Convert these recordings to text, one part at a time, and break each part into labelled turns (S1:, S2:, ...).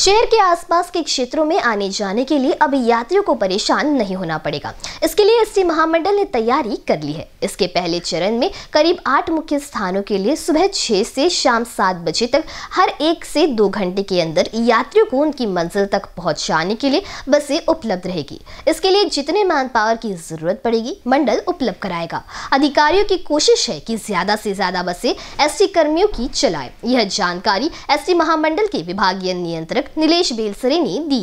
S1: शहर के आसपास के क्षेत्रों में आने जाने के लिए अब यात्रियों को परेशान नहीं होना पड़ेगा इसके लिए एस महामंडल ने तैयारी कर ली है इसके पहले चरण में करीब आठ मुख्य स्थानों के लिए सुबह छह से शाम सात बजे तक हर एक से दो घंटे के अंदर यात्रियों को उनकी मंजिल तक पहुंचाने के लिए बसें उपलब्ध रहेगी इसके लिए जितने मैन पावर की जरूरत पड़ेगी मंडल उपलब्ध कराएगा अधिकारियों की कोशिश है कि ज्यादा से ज्यादा बसें एस कर्मियों की चलाए यह जानकारी एस महामंडल के विभागीय नियंत्रक नीलेश बेलसरे ने दी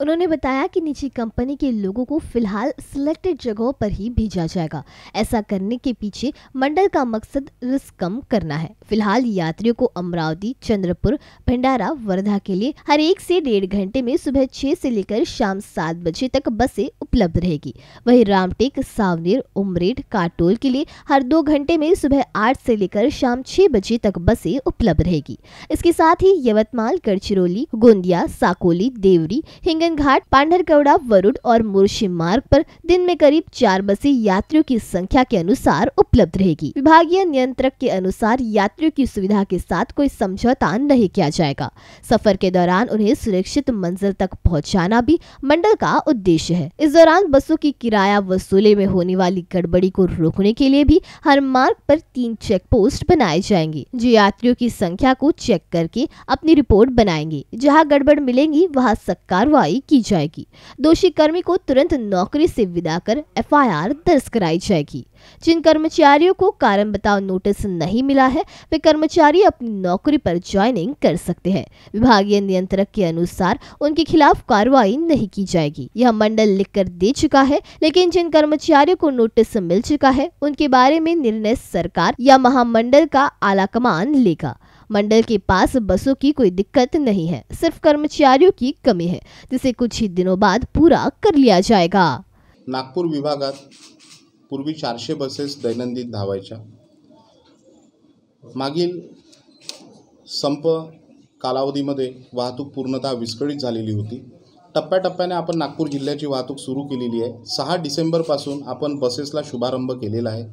S1: उन्होंने बताया कि निजी कंपनी के लोगों को फिलहाल सिलेक्टेड जगहों पर ही भेजा जाएगा ऐसा करने के पीछे मंडल का मकसद रिस्क कम करना है फिलहाल यात्रियों को अमरावती चंद्रपुर भंडारा वर्धा के लिए हर एक से डेढ़ घंटे में सुबह छह से लेकर शाम सात बजे तक बसें उपलब्ध रहेगी वहीं रामटेक सावनेर उमरेड काटोल के लिए हर दो घंटे में सुबह आठ से लेकर शाम छह बजे तक बसे उपलब्ध रहेगी इसके साथ ही यवतमाल गढ़चिरौली गोंदिया साकोली देवरी हिंग हिंगन घाट पांढरकौड़ा वरुड और मुर्शी मार्ग पर दिन में करीब चार बसें यात्रियों की संख्या के अनुसार उपलब्ध रहेगी विभागीय नियंत्रक के अनुसार यात्रियों की सुविधा के साथ कोई समझौता नहीं किया जाएगा सफर के दौरान उन्हें सुरक्षित मंजिल तक पहुँचाना भी मंडल का उद्देश्य है इस दौरान बसों की किराया वसूले में होने वाली गड़बड़ी को रोकने के लिए भी हर मार्ग पर तीन चेक पोस्ट बनाए जाएंगे जो यात्रियों की संख्या को चेक करके अपनी रिपोर्ट बनाएंगे जहां गड़बड़ मिलेंगी वहां सख्त कार्रवाई कार्रवाई की जाएगी दोषी कर्मी को तुरंत नौकरी से विदा कर एफआईआर दर्ज कराई जाएगी जिन कर्मचारियों को कारण बताओ नोटिस नहीं मिला है वे कर्मचारी अपनी नौकरी पर ज्वाइनिंग कर सकते हैं विभागीय नियंत्रक के अनुसार उनके खिलाफ कार्रवाई नहीं की जाएगी यह मंडल लिख कर दे चुका है लेकिन जिन कर्मचारियों को नोटिस मिल चुका है उनके बारे में निर्णय सरकार या महामंडल का आला लेगा मंडल के पास बसों की कोई दिक्कत नहीं है सिर्फ कर्मचारियों की कमी है जिसे कुछ ही दिनों बाद पूरा कर लिया जाएगा
S2: नागपुर विभाग पूर्वी चारशे बसेस दैनंदिन धावायच्या मागील संप कालावधि वाहतूक पूर्णतः विस्कळीत होती टप्प्याटप्प्याने आपण नागपूर जिल्ह्याची वाहतूक सुरू केलेली आहे सहा डिसेंबरपासून आपण बसेसला शुभारंभ केलेला आहे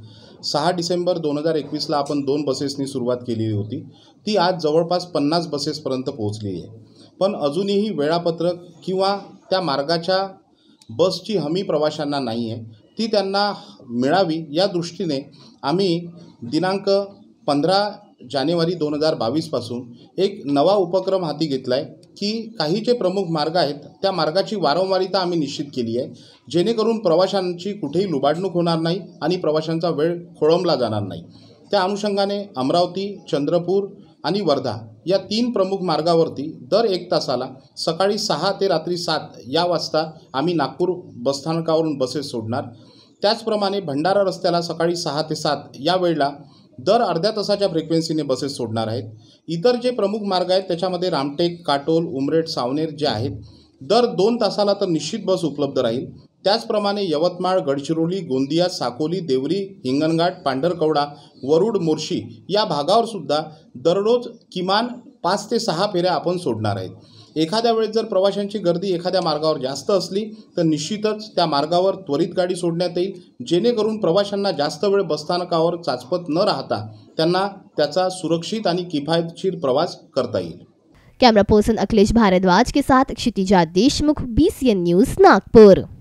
S2: सहा डिसेंबर दोन हजार एकवीसला आपण दोन बसेसनी सुरुवात केलेली होती ती आज जवळपास पन्नास बसेसपर्यंत पोहोचली आहे पण अजूनही वेळापत्रक किंवा त्या मार्गाच्या बसची हमी प्रवाशांना नाही आहे ती त्यांना मिळावी या दृष्टीने आम्ही दिनांक पंधरा जानेवारी दोन हजार बावीसपासून एक नवा उपक्रम हाती घेतला आहे की काही जे प्रमुख मार्ग आहेत त्या मार्गाची वारंवारिता आम्ही निश्चित केली आहे जेणेकरून प्रवाशांची कुठेही लुबाडणूक होणार नाही आणि प्रवाशांचा वेळ खोळंबला जाणार नाही त्या अनुषंगाने अमरावती चंद्रपूर आणि वर्धा या तीन प्रमुख मार्गावरती दर एक तासाला सकाळी सहा ते रात्री सात या वाजता आम्ही नागपूर बसस्थानकावरून बसेस सोडणार त्याचप्रमाणे भंडारा रस्त्याला सकाळी सहा ते सात या वेळेला दर अर्ध्या तासाच्या फ्रिक्वेन्सीने बसेस सोडणार आहेत इतर जे प्रमुख मार्ग आहेत त्याच्यामध्ये रामटेक काटोल उमरेड सावनेर जे आहेत दर दोन तासाला तर निश्चित बस उपलब्ध राहील त्याचप्रमाणे यवतमाळ गडचिरोली गोंदिया साकोली देवरी हिंगणघाट पांढरकवडा वरुड मोर्शी या भागावर सुद्धा दररोज किमान पाच ते सहा फेऱ्या आपण सोडणार आहेत एखाद्या वेळेस जर प्रवाशांची गर्दी एखाद्या मार्गावर जास्त असली तर निश्चितच त्या मार्गावर त्वरित गाडी सोडण्यात येईल जेणेकरून प्रवाशांना जास्त वेळ बसस्थानकावर चाचपत न राहता त्यांना त्याचा सुरक्षित आणि किफायतशीर प्रवास करता येईल
S1: कॅमेरा पर्सन अखिलेश भारद्वाज के साथ क्षितिजा देशमुख एन न्यूज़ नागपूर